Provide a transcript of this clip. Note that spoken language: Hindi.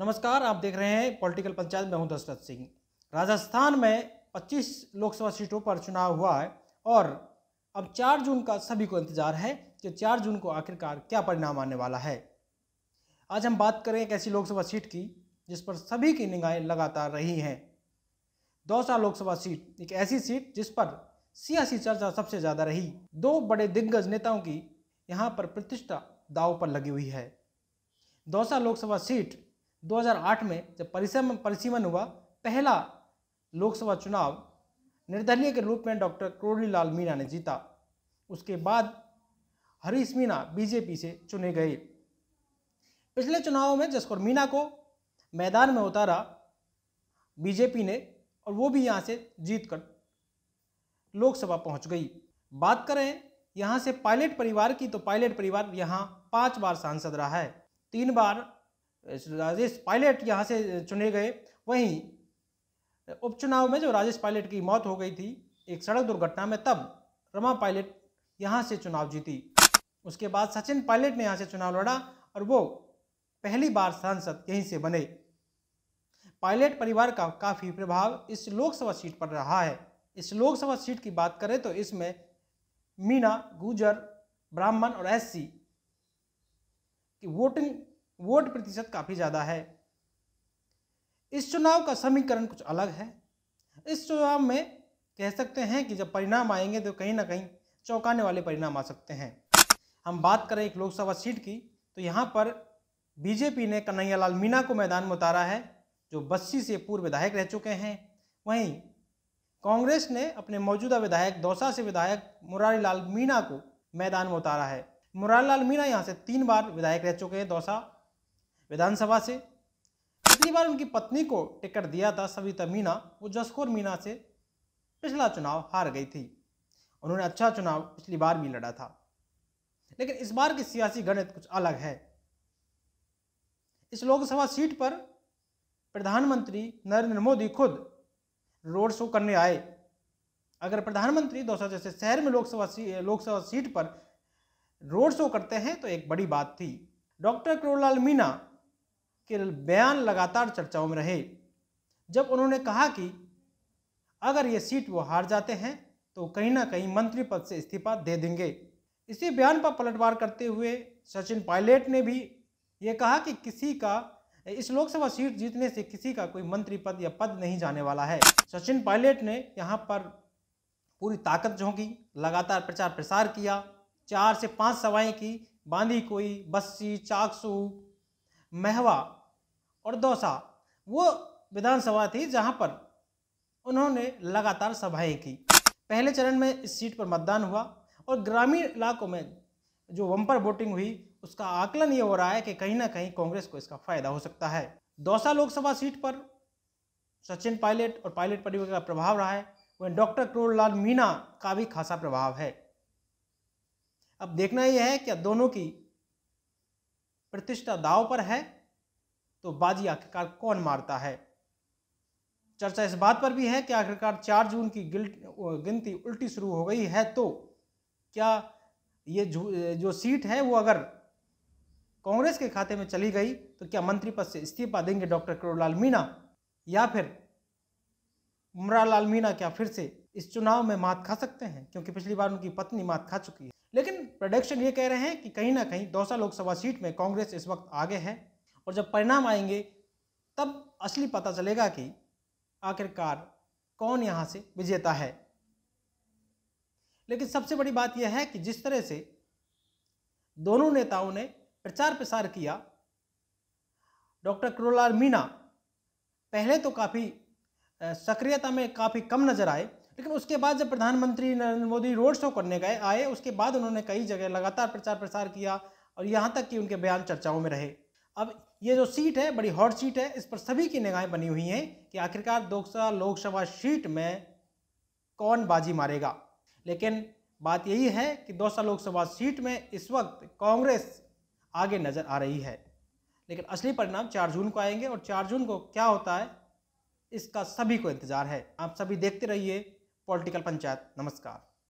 नमस्कार आप देख रहे हैं पॉलिटिकल पंचायत में हूं दशरथ सिंह राजस्थान में 25 लोकसभा सीटों पर चुनाव हुआ है और अब 4 जून का सभी को इंतजार है कि 4 जून को आखिरकार क्या परिणाम आने वाला है आज हम बात करें एक ऐसी लोकसभा सीट की जिस पर सभी की निगाहें लगातार रही हैं दौसा लोकसभा सीट एक ऐसी सीट जिस पर सियासी चर्चा सबसे ज़्यादा रही दो बड़े दिग्गज नेताओं की यहाँ पर प्रतिष्ठा दाव पर लगी हुई है दौसा लोकसभा सीट 2008 में जब परिसम परिसीमन हुआ पहला लोकसभा चुनाव निर्दलीय के रूप में डॉक्टर क्रोड़ी लाल मीणा ने जीता उसके बाद हरीश मीणा बीजेपी से चुने गए पिछले चुनावों में जसकोर मीणा को मैदान में उतारा बीजेपी ने और वो भी यहाँ से जीत कर लोकसभा पहुँच गई बात करें यहाँ से पायलट परिवार की तो पायलट परिवार यहाँ पांच बार सांसद रहा है तीन बार राजेश पायलट यहाँ से चुने गए वहीं उपचुनाव में जो राजेश पायलट की मौत हो गई थी एक सड़क दुर्घटना में तब रमा पायलट यहाँ से चुनाव जीती उसके बाद सचिन पायलट ने यहाँ से चुनाव लड़ा और वो पहली बार सांसद यहीं से बने पायलट परिवार का काफ़ी प्रभाव इस लोकसभा सीट पर रहा है इस लोकसभा सीट की बात करें तो इसमें मीना गुजर ब्राह्मण और एससी की वोटिंग वोट प्रतिशत काफ़ी ज़्यादा है इस चुनाव का समीकरण कुछ अलग है इस चुनाव में कह सकते हैं कि जब परिणाम आएंगे तो कहीं ना कहीं चौंकाने वाले परिणाम आ सकते हैं हम बात करें एक लोकसभा सीट की तो यहाँ पर बीजेपी ने कन्हैयालाल मीणा को मैदान में उतारा है जो बस्सी से पूर्व विधायक रह चुके हैं वहीं कांग्रेस ने अपने मौजूदा विधायक दौसा से विधायक मुरारी लाल मीणा को मैदान में उतारा है मुरारी लाल मीणा यहाँ से तीन बार विधायक रह चुके हैं दौसा विधानसभा से पिछली बार उनकी पत्नी को टिकट दिया था सविता मीना वो जसखोर मीना से पिछला चुनाव हार गई थी उन्होंने अच्छा चुनाव पिछली बार भी लड़ा था लेकिन इस बार की सियासी गणित कुछ अलग है इस लोकसभा सीट पर प्रधानमंत्री नरेंद्र मोदी खुद रोड शो करने आए अगर प्रधानमंत्री दौसा जैसे शहर में लोकसभा सी, लोकसभा सीट पर रोड शो करते हैं तो एक बड़ी बात थी डॉक्टर करोलाल मीना के बयान लगातार चर्चाओं में रहे जब उन्होंने कहा कि अगर ये सीट वो हार जाते हैं तो कहीं ना कहीं मंत्री पद से इस्तीफा दे देंगे इसी बयान पर पलटवार करते हुए सचिन पायलट ने भी ये कहा कि किसी का इस लोकसभा सीट जीतने से किसी का कोई मंत्री पद या पद नहीं जाने वाला है सचिन पायलट ने यहाँ पर पूरी ताकत झोंकी लगातार प्रचार प्रसार किया चार से पांच सवाएं की बांधी कोई बस्सी चाकसू महवा और दौसा वो विधानसभा थी जहां पर उन्होंने लगातार सभाएं की पहले चरण में इस सीट पर मतदान हुआ और ग्रामीण इलाकों में जो वंपर वोटिंग हुई उसका आकलन ये हो रहा है कि कहीं ना कहीं कांग्रेस को इसका फायदा हो सकता है दौसा लोकसभा सीट पर सचिन पायलट और पायलट परिवार का प्रभाव रहा है वहीं डॉक्टर करोड़लाल मीणा का भी खासा प्रभाव है अब देखना यह है कि दोनों की प्रतिष्ठा दाव पर है तो बाजी आखिरकार कौन मारता है चर्चा इस बात पर भी है कि आखिरकार चार जून की गिनती उल्टी शुरू हो गई है तो क्या ये जो सीट है वो अगर कांग्रेस के खाते में चली गई तो क्या मंत्री पद से इस्तीफा देंगे डॉक्टर करोलाल मीणा या फिर लाल मीणा क्या फिर से इस चुनाव में मात खा सकते हैं क्योंकि पिछली बार उनकी पत्नी मात खा चुकी है प्रोडक्शन ये कह रहे हैं कि कहीं ना कहीं दौसा लोकसभा सीट में कांग्रेस इस वक्त आगे है और जब परिणाम आएंगे तब असली पता चलेगा कि आखिरकार कौन यहाँ से विजेता है लेकिन सबसे बड़ी बात यह है कि जिस तरह से दोनों नेताओं ने प्रचार प्रसार किया डॉक्टर करोलाल मीणा पहले तो काफ़ी सक्रियता में काफ़ी कम नजर आए लेकिन उसके बाद जब प्रधानमंत्री नरेंद्र मोदी रोड शो करने गए आए उसके बाद उन्होंने कई जगह लगातार प्रचार प्रसार किया और यहाँ तक कि उनके बयान चर्चाओं में रहे अब ये जो सीट है बड़ी हॉट सीट है इस पर सभी की निगाहें बनी हुई हैं कि आखिरकार दोक्सा लोकसभा सीट में कौन बाजी मारेगा लेकिन बात यही है कि दोसा लोकसभा सीट में इस वक्त कांग्रेस आगे नज़र आ रही है लेकिन असली परिणाम चार जून को आएंगे और चार जून को क्या होता है इसका सभी को इंतज़ार है आप सभी देखते रहिए पॉलिटिकल पंचायत नमस्कार